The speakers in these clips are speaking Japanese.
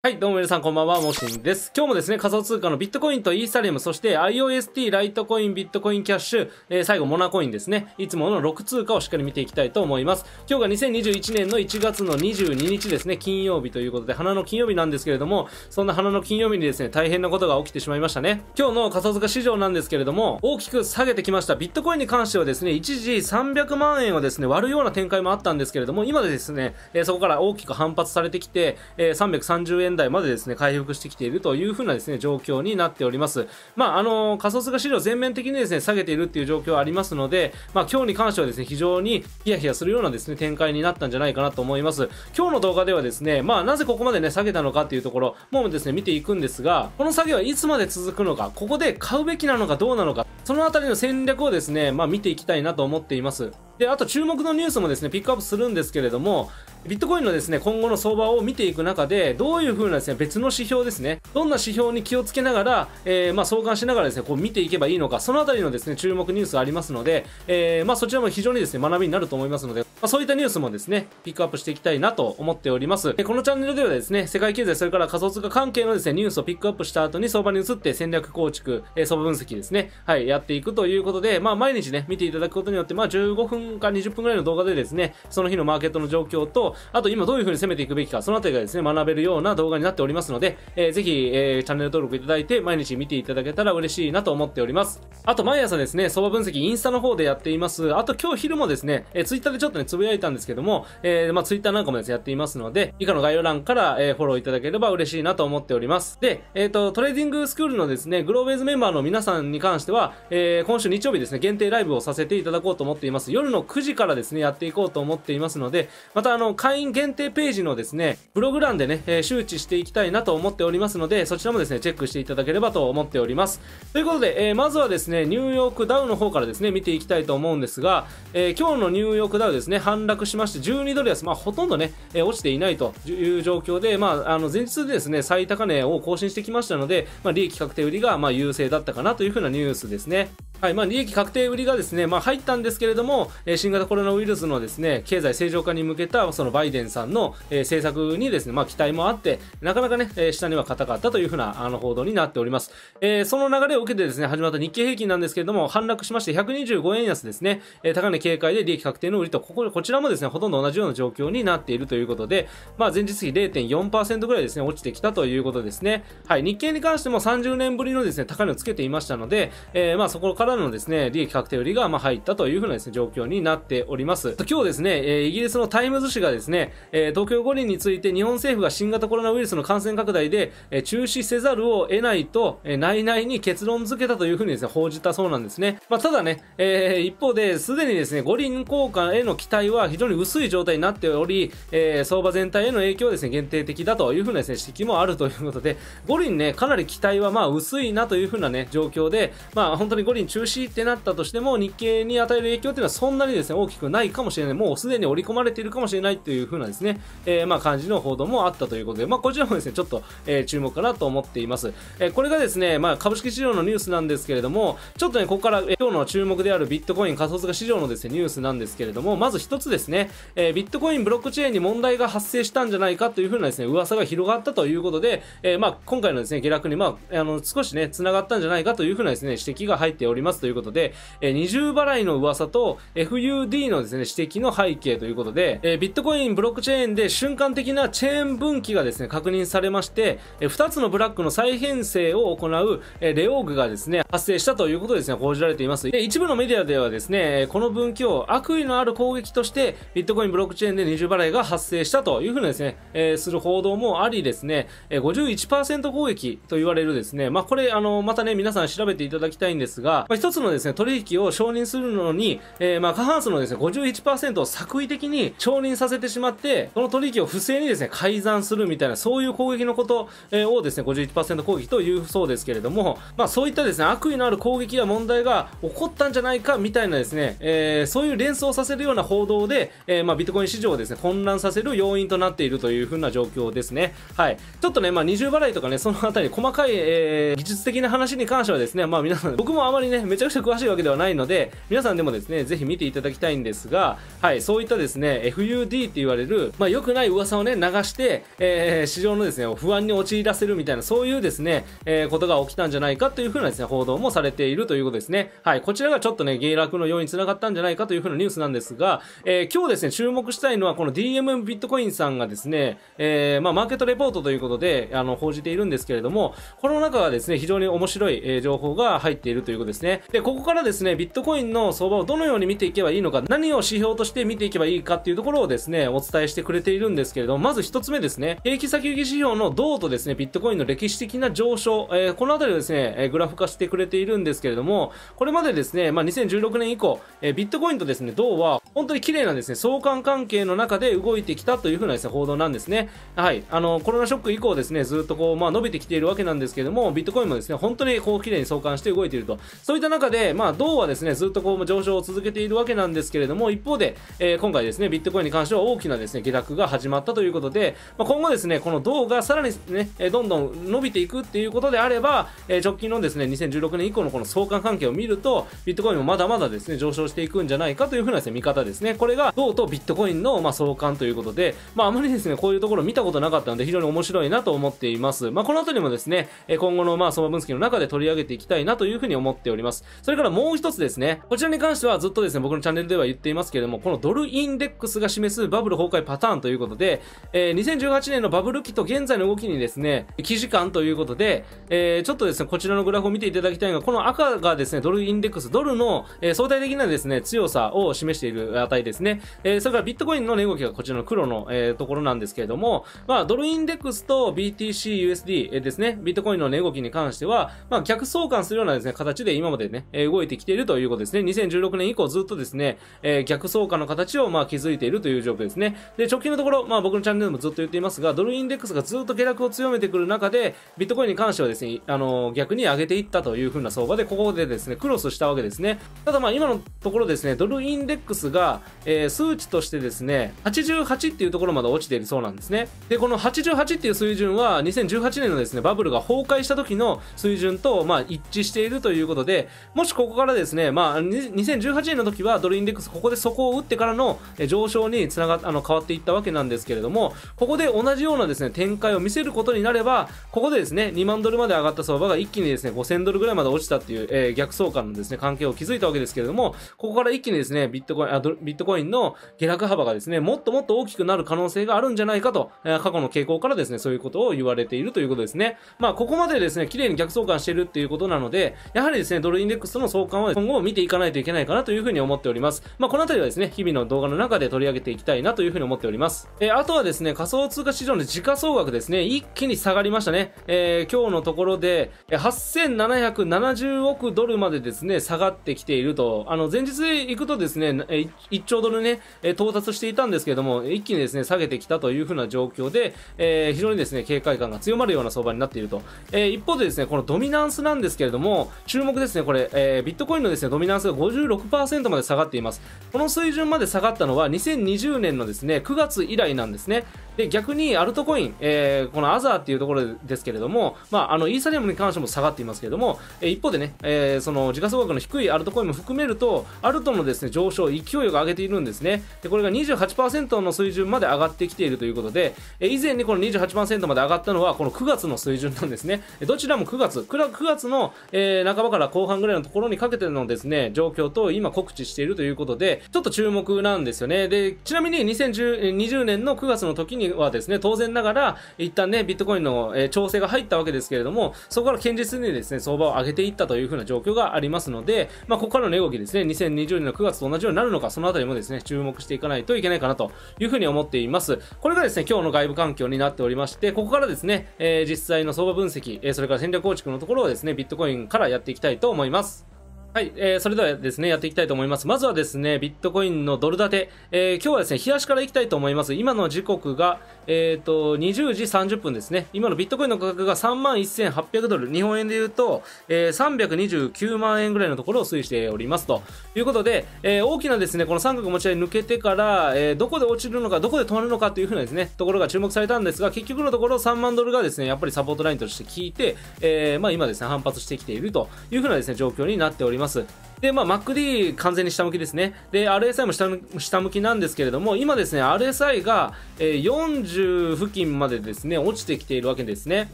はい、どうも皆さんこんばんは、もしんです。今日もですね、仮想通貨のビットコインとイーサリアム、そして IOST、ライトコイン、ビットコインキャッシュ、えー、最後モナコインですね、いつもの6通貨をしっかり見ていきたいと思います。今日が2021年の1月の22日ですね、金曜日ということで、花の金曜日なんですけれども、そんな花の金曜日にですね、大変なことが起きてしまいましたね。今日の仮想通貨市場なんですけれども、大きく下げてきましたビットコインに関してはですね、一時300万円をですね、割るような展開もあったんですけれども、今でですね、えー、そこから大きく反発されてきて、えー、330円円台までですね、回復してきているというふうなですね、状況になっております。まあ、あの、仮想通貨資料全面的にですね、下げているっていう状況ありますので、まあ、今日に関してはですね、非常にヒヤヒヤするようなですね、展開になったんじゃないかなと思います。今日の動画ではですね、まあ、なぜここまでね、下げたのかっていうところ、もうですね、見ていくんですが、この下げはいつまで続くのか、ここで買うべきなのかどうなのか、そのあたりの戦略をですね、まあ、見ていきたいなと思っています。で、あと注目のニュースもですね、ピックアップするんですけれども、ビットコインのですね、今後の相場を見ていく中で、どういう風なですね、別の指標ですね、どんな指標に気をつけながら、えー、まあ、相関しながらですね、こう見ていけばいいのか、そのあたりのですね、注目ニュースがありますので、えー、まあ、そちらも非常にですね、学びになると思いますので、まあ、そういったニュースもですね、ピックアップしていきたいなと思っております。でこのチャンネルではですね、世界経済、それから仮想通貨関係のですね、ニュースをピックアップした後に相場に移って戦略構築、えー、相場分析ですね、はい、やっていくということで、まあ、毎日ね、見ていただくことによって、まあ、15分か20分ぐらいの動画でですね、その日のマーケットの状況と、あと今どういう風に攻めていくべきか、そのあたりがですね、学べるような動画になっておりますので、えー、ぜひ、えー、チャンネル登録いただいて、毎日見ていただけたら嬉しいなと思っております。あと、毎朝ですね、相場分析インスタの方でやっています。あと、今日昼もですね、えー、ツイッターでちょっとね、つぶやいたんですけども、えー、まあ、ツイッターなんかもですね、やっていますので、以下の概要欄から、えー、フォローいただければ嬉しいなと思っております。で、えっ、ー、と、トレーディングスクールのですね、グローベーズメンバーの皆さんに関しては、えー、今週日曜日ですね、限定ライブをさせていただこうと思っています。夜のの9時からですね、やっていこうと思っていますので、またあの、会員限定ページのですね、ブログ欄でね、えー、周知していきたいなと思っておりますので、そちらもですね、チェックしていただければと思っております。ということで、えー、まずはですね、ニューヨークダウの方からですね、見ていきたいと思うんですが、えー、今日のニューヨークダウですね、反落しまして12ドル安、まあほとんどね、えー、落ちていないという状況で、まあ、あの、前日でですね、最高値を更新してきましたので、まあ、利益確定売りが、まあ、優勢だったかなというふうなニュースですね。はいまあ、利益確定売りがですね、まあ、入ったんですけれども、新型コロナウイルスのですね経済正常化に向けたそのバイデンさんの、政策にですね、まあ、期待もあって、なかなかね、下には硬かったというふうなあの報道になっております、えー、その流れを受けてですね始まった日経平均なんですけれども、反落しまして125円安ですね、高値警戒で利益確定の売りとここ、こちらもですねほとんど同じような状況になっているということで、まあ、前日比0.4%ぐらいですね落ちてきたということですね。はい、日経に関しても30年ぶりのですね高値をつけていましたので、えー、まあそこからからのですね、利益確定売りがま入ったというふうなですね、状況になっております。今日ですね、えイギリスのタイムズ紙がですね、え東京五輪について日本政府が新型コロナウイルスの感染拡大で、え中止せざるを得ないと、え内々に結論付けたというふうにですね、報じたそうなんですね。まあ、ただね、え一方で、すでにですね、五輪交換への期待は非常に薄い状態になっており、え相場全体への影響はですね、限定的だというふうなですね、指摘もあるということで、五輪ね、かなり期待はまあ薄いなというふうなね、状況で、まあ本当に五輪中中止ってなったとしても、日経に与える影響っていうのはそんなにですね、大きくないかもしれない。もうすでに織り込まれているかもしれないというふうなですね、えー、まあ感じの報道もあったということで、まあこちらもですね、ちょっと、えー、注目かなと思っています。えー、これがですね、まあ株式市場のニュースなんですけれども、ちょっとね、ここから、えー、今日の注目であるビットコイン仮想通貨市場のですね、ニュースなんですけれども、まず一つですね、えー、ビットコインブロックチェーンに問題が発生したんじゃないかというふうなですね、噂が広がったということで、えー、まあ今回のですね、下落にまあ、あの、少しね、繋がったんじゃないかというふうなですね、指摘が入っております。ますということで、えー、二重払いの噂と FUD のですね、指摘の背景ということで、えー、ビットコインブロックチェーンで瞬間的なチェーン分岐がですね、確認されまして、えー、2つのブラックの再編成を行う、えー、レオーグがですね、発生したということですね、報じられています。で、一部のメディアではですね、この分岐を悪意のある攻撃として、ビットコインブロックチェーンで二重払いが発生したというふうにですね、えー、する報道もありですね、えー、51%攻撃と言われるですね、まあこれ、あの、またね、皆さん調べていただきたいんですが、まあ、一つのですね、取引を承認するのに、えー、まあ過半数のですね、51%を作為的に承認させてしまって、その取引を不正にですね、改ざんするみたいな、そういう攻撃のこと、をですね、51%攻撃というそうですけれども、まあそういったですね、悪意のある攻撃や問題が起こったんじゃないかみたいなですね、えー、そういう連想させるような報道で、えー、まあビットコイン市場をですね、混乱させる要因となっているというふうな状況ですね。はい。ちょっとね、まあ二重払いとかね、そのあたり細かい、えー、技術的な話に関してはですね、まあ皆さん、僕もあまりね、めちゃくちゃ詳しいわけではないので、皆さんでもですね、ぜひ見ていただきたいんですが、はい、そういったですね、FUD って言われる、まあ、良くない噂をね、流して、えー、市場のですね、不安に陥らせるみたいな、そういうですね、えー、ことが起きたんじゃないかというふうなですね、報道もされているということですね。はい、こちらがちょっとね、下落の要因につながったんじゃないかというふうなニュースなんですが、えー、今日ですね、注目したいのは、この DM ビットコインさんがですね、えー、まあ、マーケットレポートということで、あの、報じているんですけれども、この中はですね、非常に面白い、え情報が入っているということですね。で、ここからですね、ビットコインの相場をどのように見ていけばいいのか、何を指標として見ていけばいいかっていうところをですね、お伝えしてくれているんですけれども、まず一つ目ですね、景気先行き指標の銅とですね、ビットコインの歴史的な上昇、えー、このあたりをですね、えグラフ化してくれているんですけれども、これまでですね、まあ、2016年以降、えビットコインとですね、銅は本当に綺麗なですね、相関関係の中で動いてきたというふうなですね、報道なんですね。はい。あの、コロナショック以降ですね、ずっとこう、まあ、伸びてきているわけなんですけれども、ビットコインもですね、本当にこう、綺麗に相関して動いていると。そういったった中で、まあ、銅はですね、ずっとこう上昇を続けているわけなんですけれども、一方で、えー、今回ですね、ビットコインに関しては大きなですね、下落が始まったということで、まあ、今後ですね、この銅がさらにね、どんどん伸びていくっていうことであれば、えー、直近のですね、2016年以降のこの相関関係を見ると、ビットコインもまだまだですね、上昇していくんじゃないかというふうなですね、見方ですね。これが銅とビットコインの、まあ、相関ということで、まあ、あまりですね、こういうところ見たことなかったので、非常に面白いなと思っています。まあ、この後にもですね、今後のまあ、相場分析の中で取り上げていきたいなというふうに思っております。ます。それからもう一つですね、こちらに関してはずっとですね、僕のチャンネルでは言っていますけれども、このドルインデックスが示すバブル崩壊パターンということで、えー、2018年のバブル期と現在の動きにですね、記事感ということで、えー、ちょっとですね、こちらのグラフを見ていただきたいのが、この赤がですね、ドルインデックス、ドルの、相対的なですね、強さを示している値ですね。えー、それからビットコインの値動きがこちらの黒の、えー、ところなんですけれども、まあ、ドルインデックスと BTC、USD ですね、ビットコインの値動きに関しては、まあ、逆相関するようなですね、形で今まででね、え動いてきているということですね。2016年以降ずっとですね、え逆相関の形をまあ築いているという状況ですね。で、直近のところ、まあ僕のチャンネルでもずっと言っていますが、ドルインデックスがずっと下落を強めてくる中で、ビットコインに関してはですね、あの逆に上げていったというふうな相場で、ここでですね、クロスしたわけですね。ただまあ今のところですね、ドルインデックスが、えー、数値としてですね、88っていうところまで落ちているそうなんですね。で、この88っていう水準は、2018年のですね、バブルが崩壊した時の水準と、まあ一致しているということで、もしここからですね、まあ、2018年の時はドルインデックス、ここで底を打ってからの上昇につながあの変わっていったわけなんですけれども、ここで同じようなですね、展開を見せることになれば、ここでですね、2万ドルまで上がった相場が一気にですね、5000ドルぐらいまで落ちたっていう、えー、逆相関のですね、関係を築いたわけですけれども、ここから一気にですね、ビットコイン、あビットコインの下落幅がですね、もっともっと大きくなる可能性があるんじゃないかと、えー、過去の傾向からですね、そういうことを言われているということですね。まあ、ここまでですね、綺麗に逆相関してるっていうことなので、やはりですね、ドルルインデックスの相関は今後見ていかないといけないかなというふうに思っております。まあ、このあたりはですね、日々の動画の中で取り上げていきたいなというふうに思っております。えー、あとはですね、仮想通貨市場の時価総額ですね、一気に下がりましたね。えー、今日のところで、8770億ドルまでですね、下がってきていると、あの、前日で行くとですね、1兆ドルね、到達していたんですけれども、一気にですね、下げてきたというふうな状況で、えー、非常にですね、警戒感が強まるような相場になっていると。えー、一方でですね、このドミナンスなんですけれども、注目ですね、これ、えー、ビットコインのですね、ドミナンスが56%まで下がっています。この水準まで下がったのは2020年のですね、9月以来なんですね。で、逆にアルトコイン、えー、このアザーっていうところですけれども、まあ、あの、イーサリアムに関しても下がっていますけれども、えー、一方でね、えー、その時価総額の低いアルトコインも含めると、アルトのですね、上昇、勢いを上げているんですね。で、これが28%の水準まで上がってきているということで、え以前にこの28%まで上がったのは、この9月の水準なんですね。どちらも9月、9月の、え半ばから後半ぐらいのところにかけてのですね、状況と今告知しているということで、ちょっと注目なんですよね。で、ちなみに2020年の9月の時にはですね、当然ながら、一旦ね、ビットコインの、え調整が入ったわけですけれども、そこから堅実にですね、相場を上げていったというふうな状況がありますので、まあ、ここからの値動きですね、2020年の9月と同じようになるのか、そのあたりもですね、注目していかないといけないかなというふうに思っています。これがですね、今日の外部環境になっておりまして、ここからですね、えー、実際の相場分析、えそれから戦略構築のところをですね、ビットコインからやっていきたいと思います。はい、えー、それではですね、やっていきたいと思います。まずはですね、ビットコインのドル建て、えー、今日はですね、冷やしからいきたいと思います。今の時刻が、えーと、20時30分ですね、今のビットコインの価格が3万1800ドル、日本円でいうと、えー、329万円ぐらいのところを推移しておりますということで、えー、大きなですねこの三角持ち合い抜けてから、えー、どこで落ちるのか、どこで止まるのかというふうなですねところが注目されたんですが、結局のところ3万ドルがですねやっぱりサポートラインとして効いて、えー、まあ、今ですね反発してきているというふうなですね状況になっております。で、まあ、MacD 完全に下向きですね。で、RSI も下下向きなんですけれども、今ですね、RSI が、えー、40付近までですね、落ちてきているわけですね。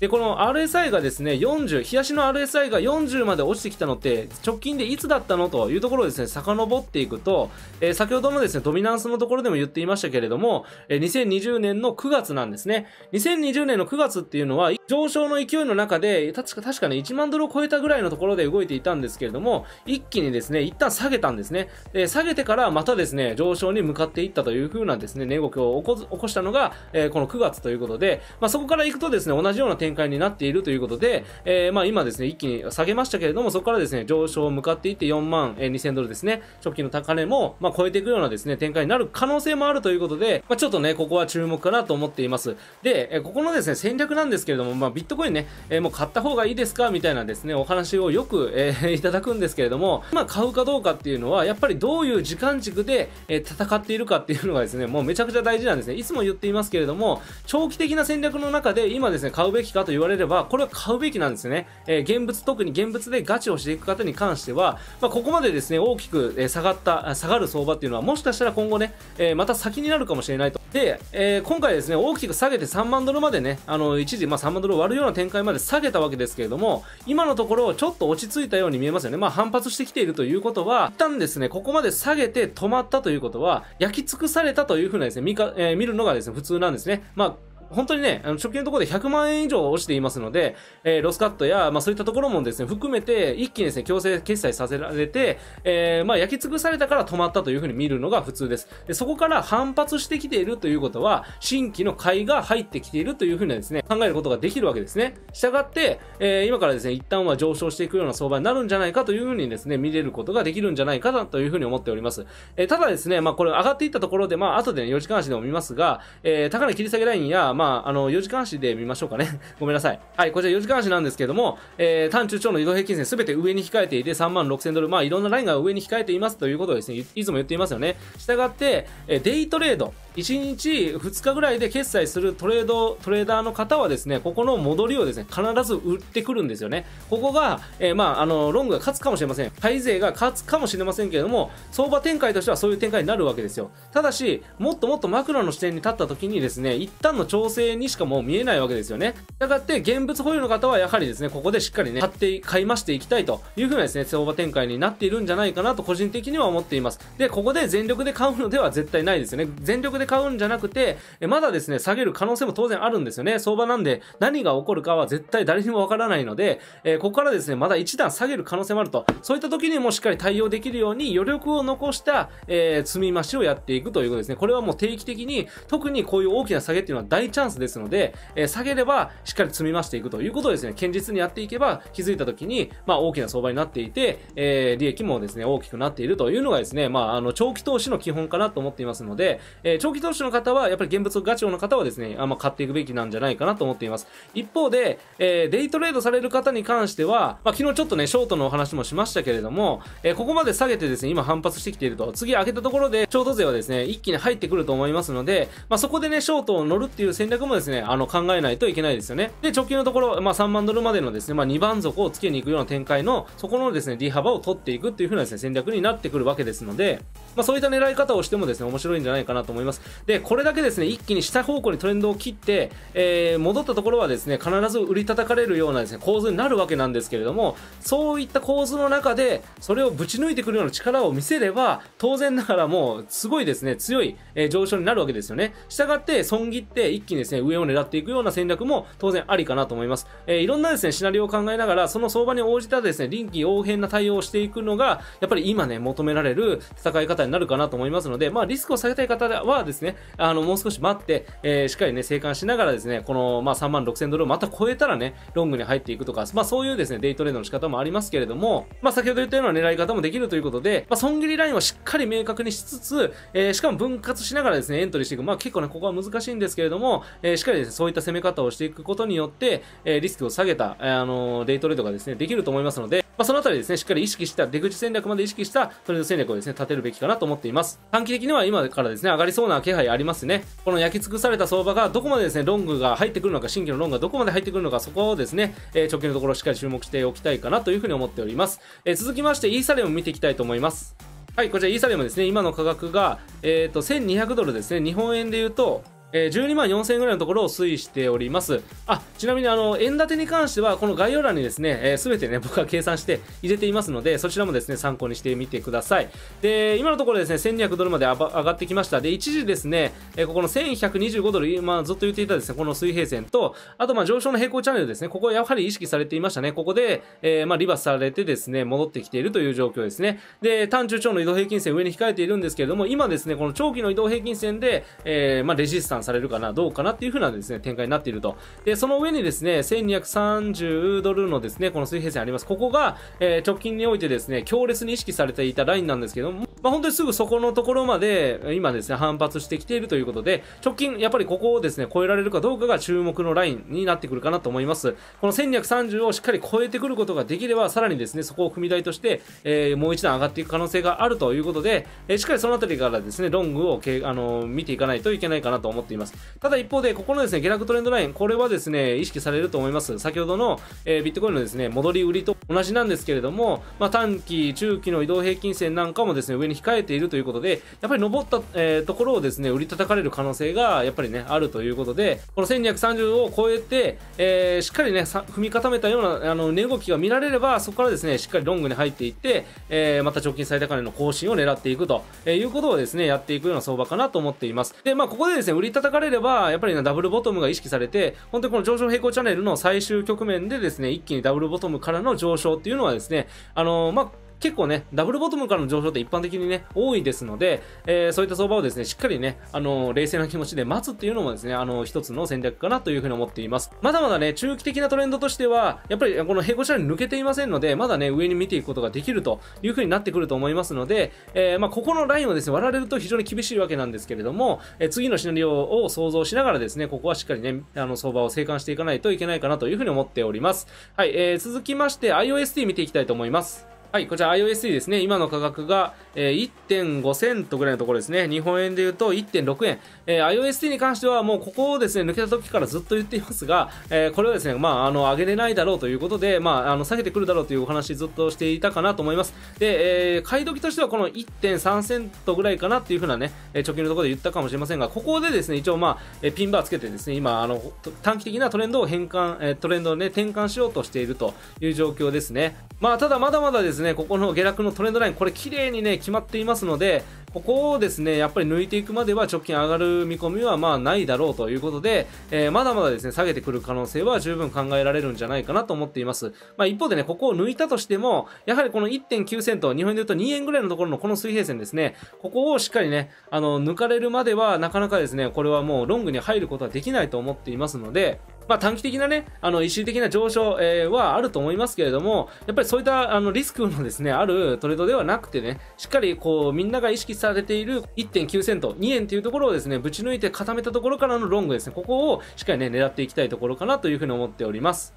で、この RSI がですね、40、冷やしの RSI が40まで落ちてきたのって、直近でいつだったのというところをですね、遡っていくと、えー、先ほどもですね、ドミナンスのところでも言っていましたけれども、えー、2020年の9月なんですね。2020年の9月っていうのは、上昇の勢いの中で、確か確かね、1万ドルを超えたぐらいのところで動いていたんですけれども、一気にですね、一旦下げたんですね。え下げてからまたですね、上昇に向かっていったという風なですね、値動きを起こしたのが、えこの9月ということで、まあ、そこから行くとですね、同じような展開になっているということで、えまあ、今ですね、一気に下げましたけれども、そこからですね、上昇を向かっていって4万2000ドルですね、直近の高値も、ま超えていくようなですね、展開になる可能性もあるということで、まあ、ちょっとね、ここは注目かなと思っています。で、えここのですね、戦略なんですけれども、まあ、ビットコインね、えもう買った方がいいですかみたいなですね、お話をよく、えー、いただくんですけれども、今ま買うかどうかっていうのは、やっぱりどういう時間軸で、え戦っているかっていうのがですね、もうめちゃくちゃ大事なんですね。いつも言っていますけれども、長期的な戦略の中で今ですね、買うべきかと言われれば、これは買うべきなんですね。えー、現物、特に現物でガチをしていく方に関しては、まあ、ここまでですね、大きく下がった、下がる相場っていうのは、もしかしたら今後ね、えまた先になるかもしれないと。で、えー、今回ですね、大きく下げて3万ドルまでね、あの、一時、まあ、3万ドルを割るような展開まで下げたわけですけれども、今のところちょっと落ち着いたように見えますよね。まあ、反発してきているということは、一旦ですね、ここまで下げて止まったということは、焼き尽くされたというふうなですね、見か、えー、見るのがですね、普通なんですね。まあ本当にね、あの直近のところで100万円以上落ちていますので、えー、ロスカットや、まあ、そういったところもですね、含めて、一気にですね、強制決済させられて、えー、まあ、焼き尽くされたから止まったというふうに見るのが普通です。でそこから反発してきているということは、新規の買いが入ってきているというふうなですね、考えることができるわけですね。したがって、えー、今からですね、一旦は上昇していくような相場になるんじゃないかというふうにですね、見れることができるんじゃないかなというふうに思っております。えただですね、まあ、これ上がっていったところで、まあ、後でね、4時間足でも見ますが、え高値切り下げラインや、まあまあ、あの、4時間足で見ましょうかね。ごめんなさい。はい、こちら4時間足なんですけども、えー、単中長の移動平均線すべて上に控えていて、3万6000ドル、まあ、いろんなラインが上に控えていますということをですね、いつも言っていますよね。したがって、えデイトレード、1日2日ぐらいで決済するトレード、トレーダーの方はですね、ここの戻りをですね、必ず売ってくるんですよね。ここが、えー、まあ、あの、ロングが勝つかもしれません。買い勢が勝つかもしれませんけれども、相場展開としてはそういう展開になるわけですよ。ただし、もっともっとマクロの視点に立った時にですね、一旦の調整にしかもう見えないわけですよね。したがって、現物保有の方はやはりですね、ここでしっかりね、買って、買い増していきたいというふうなですね、相場展開になっているんじゃないかなと個人的には思っています。で、ここで全力で買うのでは絶対ないですよね。全力で買うんじゃなくて、まだですね、下げる可能性も当然あるんですよね。相場なんで何が起こるかは絶対誰にもわからないので、えここからですね、まだ1段下げる可能性もあると。そういった時にもしっかり対応できるように余力を残した、え積み増しをやっていくということですね。これはもう定期的に、特にこういう大きな下げっていうのは大チャンスですので、え下げればしっかり積み増していくということをですね、堅実にやっていけば気づいた時に、まあ大きな相場になっていて、え利益もですね、大きくなっているというのがですね、まああの長期投資の基本かなと思っていますので、え長期期投資の方は、やっぱり現物ガチョウの方はですね、あま買っていくべきなんじゃないかなと思っています。一方で、えー、デイトレードされる方に関しては、まあ、昨日ちょっとね、ショートのお話もしましたけれども、えー、ここまで下げてですね、今反発してきていると、次上げたところで、ショート勢はですね、一気に入ってくると思いますので、まあ、そこでね、ショートを乗るっていう戦略もですね、あの、考えないといけないですよね。で、直近のところ、まあ、3万ドルまでのですね、まあ、2番底をつけに行くような展開の、そこのですね、利幅を取っていくっていう風なですね、戦略になってくるわけですので、まあ、そういった狙い方をしてもですね、面白いんじゃないかなと思います。でこれだけですね一気に下方向にトレンドを切って、えー、戻ったところはですね必ず売り叩かれるようなですね構図になるわけなんですけれどもそういった構図の中でそれをぶち抜いてくるような力を見せれば当然ながらもうすごいですね強い、え上昇になるわけですよねしたがって損切って一気にですね上を狙っていくような戦略も当然ありかなと思います、えー、いろんなですねシナリオを考えながらその相場に応じたですね臨機応変な対応をしていくのがやっぱり今ね求められる戦い方になるかなと思いますのでまあリスクを下げたい方はですね、あの、もう少し待って、えー、しっかりね、生還しながらですね、この、まあ、3万6000ドルをまた超えたらね、ロングに入っていくとか、まあ、そういうですね、デイトレードの仕方もありますけれども、まあ、先ほど言ったような狙い方もできるということで、まあ、損切りラインはしっかり明確にしつつ、えー、しかも分割しながらですね、エントリーしていく。まあ、結構ね、ここは難しいんですけれども、えー、しっかりですね、そういった攻め方をしていくことによって、えー、リスクを下げた、あのデイトレードがですね、できると思いますので、まあ、そのあたりですね、しっかり意識した、出口戦略まで意識したトレード戦略をですね、立てるべきかなと思っています。短期的には今からですね、上がりそうなな気配ありますね。この焼き尽くされた相場がどこまでですね、ロングが入ってくるのか、新規のロングがどこまで入ってくるのか、そこをですね、えー、直近のところしっかり注目しておきたいかなというふうに思っております。えー、続きまして、イーサレム見ていきたいと思います。はい、こちらイーサレムですね、今の価格が、えっ、ー、と、1200ドルですね、日本円で言うと、え12万4000円ぐらいのところを推移しております。あ、ちなみにあの、円建てに関しては、この概要欄にですね、えべてね、僕は計算して入れていますので、そちらもですね、参考にしてみてください。で、今のところですね、1200ドルまで上がってきました。で、一時ですね、えここの1125ドル、まあ、ずっと言っていたですね、この水平線と、あと、まあ、上昇の平行チャンネルですね、ここやはり意識されていましたね。ここで、えー、まあ、リバースされてですね、戻ってきているという状況ですね。で、単中長の移動平均線上に控えているんですけれども、今ですね、この長期の移動平均線で、えー、まあ、レジスタ算されるかな、どうかなっていう風なですね、展開になっていると。で、その上にですね、1230ドルのですね、この水平線あります。ここが、えー、直近においてですね、強烈に意識されていたラインなんですけども、まあ、本当にすぐそこのところまで今ですね反発してきているということで直近やっぱりここをですね超えられるかどうかが注目のラインになってくるかなと思いますこの1230をしっかり超えてくることができればさらにですねそこを踏み台として、えー、もう一段上がっていく可能性があるということで、えー、しっかりその辺りからですねロングをけあのー、見ていかないといけないかなと思っていますただ一方でここのですね下落トレンドラインこれはですね意識されると思います先ほどの、えビットコインのですね戻り売りと同じなんですけれども、まあ、短期中期の移動平均線なんかもですね上に控えているということで、やっぱり登った、えー、ところをですね、売り叩かれる可能性がやっぱりね、あるということで、この1230を超えて、えー、しっかりね、踏み固めたような、あの、値動きが見られれば、そこからですね、しっかりロングに入っていって、えー、また直近最高値の更新を狙っていくと、えー、いうことをですね、やっていくような相場かなと思っています。で、まあ、ここでですね、売り叩かれれば、やっぱりね、ダブルボトムが意識されて、本当にこの上昇平行チャンネルの最終局面でですね、一気にダブルボトムからの上昇っていうのはですね、あのまあ、結構ね、ダブルボトムからの上昇って一般的にね、多いですので、えー、そういった相場をですね、しっかりね、あのー、冷静な気持ちで待つっていうのもですね、あのー、一つの戦略かなというふうに思っています。まだまだね、中期的なトレンドとしては、やっぱりこの平行車に抜けていませんので、まだね、上に見ていくことができるというふうになってくると思いますので、えー、まあ、ここのラインをですね、割られると非常に厳しいわけなんですけれども、えー、次のシナリオを想像しながらですね、ここはしっかりね、あの、相場を生還していかないといけないかなというふうに思っております。はい、えー、続きまして iOST 見ていきたいと思います。はい、こちら iOSE ですね、今の価格が、えー、1.5セントぐらいのところですね、日本円で言うと1.6円、えー、iOSE に関してはもうここをですね、抜けた時からずっと言っていますが、えー、これはですね、まあ、あの、上げれないだろうということで、まあ、あの、下げてくるだろうというお話ずっとしていたかなと思います。で、えー、買い時としてはこの1.3セントぐらいかなっていうふうなね、貯金のところで言ったかもしれませんが、ここでですね、一応まあ、ピンバーつけてですね、今、あの、短期的なトレンドを変換、トレンドをね、転換しようとしているという状況ですね。まあ、ただまだまだですですね、ここの下落のトレンドライン、これ綺麗にね、決まっていますので、ここをですね、やっぱり抜いていくまでは直近上がる見込みはまあないだろうということで、えー、まだまだですね、下げてくる可能性は十分考えられるんじゃないかなと思っています。まあ一方でね、ここを抜いたとしても、やはりこの1.9セント、日本で言うと2円ぐらいのところのこの水平線ですね、ここをしっかりね、あの、抜かれるまではなかなかですね、これはもうロングに入ることはできないと思っていますので、まあ、短期的なね、あの一時的な上昇、えー、はあると思いますけれども、やっぱりそういったあのリスクのですね、あるトレードではなくてね、しっかりこう、みんなが意識されている1.9セント、2円というところをですね、ぶち抜いて固めたところからのロングですね、ここをしっかりね、狙っていきたいところかなというふうに思っております。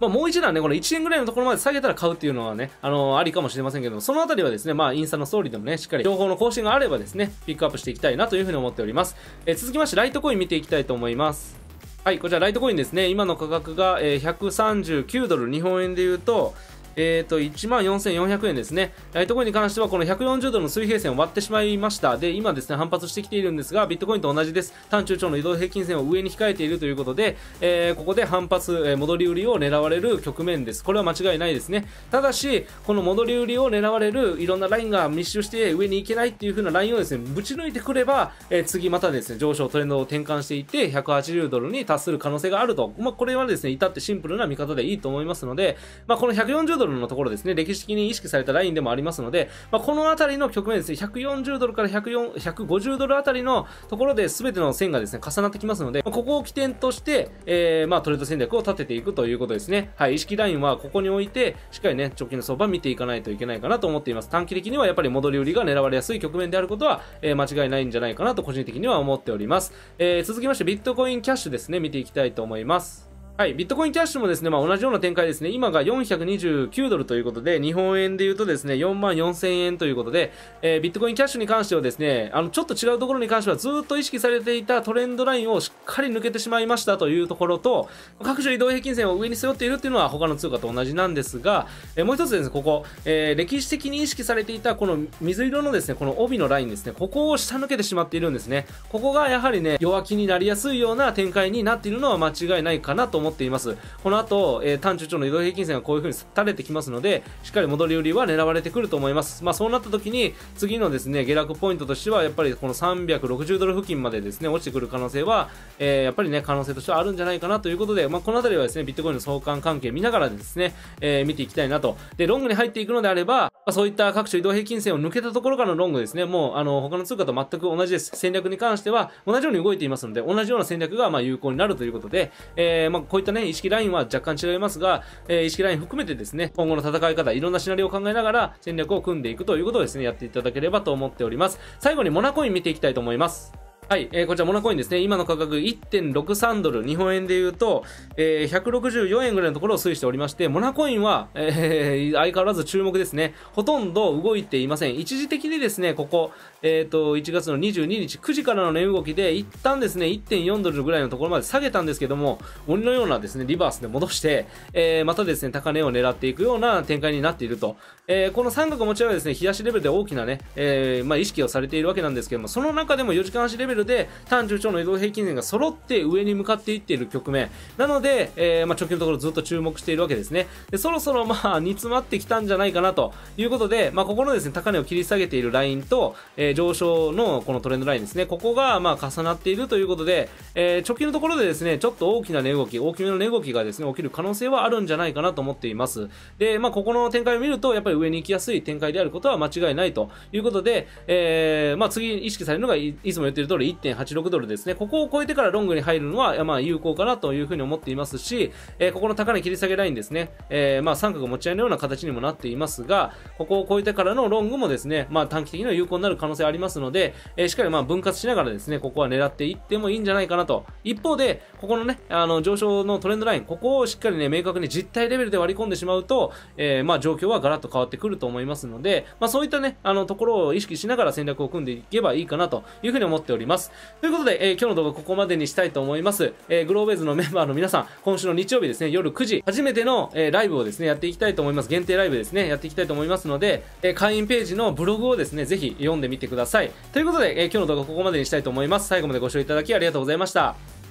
まあ、もう一段ね、この1円ぐらいのところまで下げたら買うっていうのはね、あのー、ありかもしれませんけども、そのあたりはですね、まあ、インスタのストーリーでもね、しっかり情報の更新があればですね、ピックアップしていきたいなというふうに思っております。えー、続きまして、ライトコイン見ていきたいと思います。はい、こちらライトコインですね。今の価格が139ドル、日本円で言うと、えーと、1万4400円ですね。ライトコインに関してはこの140ドルの水平線を割ってしまいました。で、今ですね、反発してきているんですが、ビットコインと同じです。単中長の移動平均線を上に控えているということで、えー、ここで反発、え戻り売りを狙われる局面です。これは間違いないですね。ただし、この戻り売りを狙われるいろんなラインが密集して上に行けないっていう風なラインをですね、ぶち抜いてくれば、えー、次またですね、上昇トレンドを転換していって180ドルに達する可能性があると。まあ、これはですね、至ってシンプルな見方でいいと思いますので、まあ、この140ドルドルのところですね、歴史的に意識されたラインでもありますので、まあ、このあたりの局面ですね、140ドルから150ドルあたりのところで全ての線がですね、重なってきますので、まあ、ここを起点として、えー、まあトレード戦略を立てていくということですね。はい、意識ラインはここに置いて、しっかりね、直近の相場見ていかないといけないかなと思っています。短期的にはやっぱり戻り売りが狙われやすい局面であることは、えー、間違いないんじゃないかなと個人的には思っております。えー、続きまして、ビットコインキャッシュですね、見ていきたいと思います。はい、ビットコインキャッシュもですね、まあ、同じような展開ですね、今が429ドルということで、日本円で言うとですね、4万4000円ということで、えー、ビットコインキャッシュに関してはですね、あの、ちょっと違うところに関してはずっと意識されていたトレンドラインをしっかり抜けてしまいましたというところと、各種移動平均線を上に背負っているっていうのは他の通貨と同じなんですが、えー、もう一つですね、ここ、えー、歴史的に意識されていたこの水色のですね、この帯のラインですね、ここを下抜けてしまっているんですね。ここがやはりね、弱気になりやすいような展開になっているのは間違いないかなと思っていますこの後、えー、単中長の移動平均線がこういう風に垂れてきますのでしっかり戻り売りは狙われてくると思いますまあそうなった時に次のですね下落ポイントとしてはやっぱりこの360ドル付近までですね落ちてくる可能性は、えー、やっぱりね可能性としてはあるんじゃないかなということで、まあ、この辺りはですねビットコインの相関関係見ながらですね、えー、見ていきたいなとでロングに入っていくのであれば、まあ、そういった各種移動平均線を抜けたところからのロングですねもうあの他の通貨と全く同じです戦略に関しては同じように動いていますので同じような戦略がま有効になるということで、えー、まあこういったね、意識ラインは若干違いますが、えー、意識ライン含めてですね、今後の戦い方、いろんなシナリオを考えながら戦略を組んでいくということをですね、やっていただければと思っております。最後にモナコイン見ていきたいと思います。はい、えー、こちらモナコインですね。今の価格1.63ドル、日本円で言うと、えー、164円ぐらいのところを推移しておりまして、モナコインは、えー、相変わらず注目ですね。ほとんど動いていません。一時的にですね、ここ、えっ、ー、と、1月の22日9時からの値動きで、一旦ですね、1.4ドルぐらいのところまで下げたんですけども、鬼のようなですね、リバースで戻して、えー、またですね、高値を狙っていくような展開になっていると。えー、この三角もちろんですね、日足レベルで大きなね、えー、まあ意識をされているわけなんですけども、その中でも4時間足レベルルで単純長の移動平均線が揃って上に向かっていっている局面。なので、えー、まあ、直近のところずっと注目しているわけですね。でそろそろまあ煮詰まってきたんじゃないかなということで、まあ、ここのですね、高値を切り下げているラインと、えー、上昇のこのトレンドラインですね、ここがまあ重なっているということで、えー、直近のところでですね、ちょっと大きな値動き、大きめの値動きがですね、起きる可能性はあるんじゃないかなと思っています。で、まあ、ここの展開を見ると、やっぱり上に行きやすい展開であることは間違いないということで、えー、まあ、次意識されるのがいつも言っている通り、1.86ドルですね。ここを超えてからロングに入るのは、まあ、有効かなというふうに思っていますし、えー、ここの高値切り下げラインですね、えー、まあ、三角持ち合いのような形にもなっていますが、ここを超えてからのロングもですね、まあ、短期的には有効になる可能性ありますので、えー、しっかりまあ、分割しながらですね、ここは狙っていってもいいんじゃないかなと。一方で、ここのね、あの、上昇のトレンドライン、ここをしっかりね、明確に実体レベルで割り込んでしまうと、えまあ、状況はガラッと変わってくると思いますので、まあ、そういったね、あの、ところを意識しながら戦略を組んでいけばいいかなというふうに思っております。ます。ということで、えー、今日の動画ここまでにしたいと思います。えー、グローベーズのメンバーの皆さん、今週の日曜日ですね、夜9時、初めての、えー、ライブをですね、やっていきたいと思います。限定ライブですね、やっていきたいと思いますので、え会員ページのブログをですね、ぜひ読んでみてください。ということで、え今日の動画ここまでにしたいと思います。最後までご視聴いただきありがとうございました。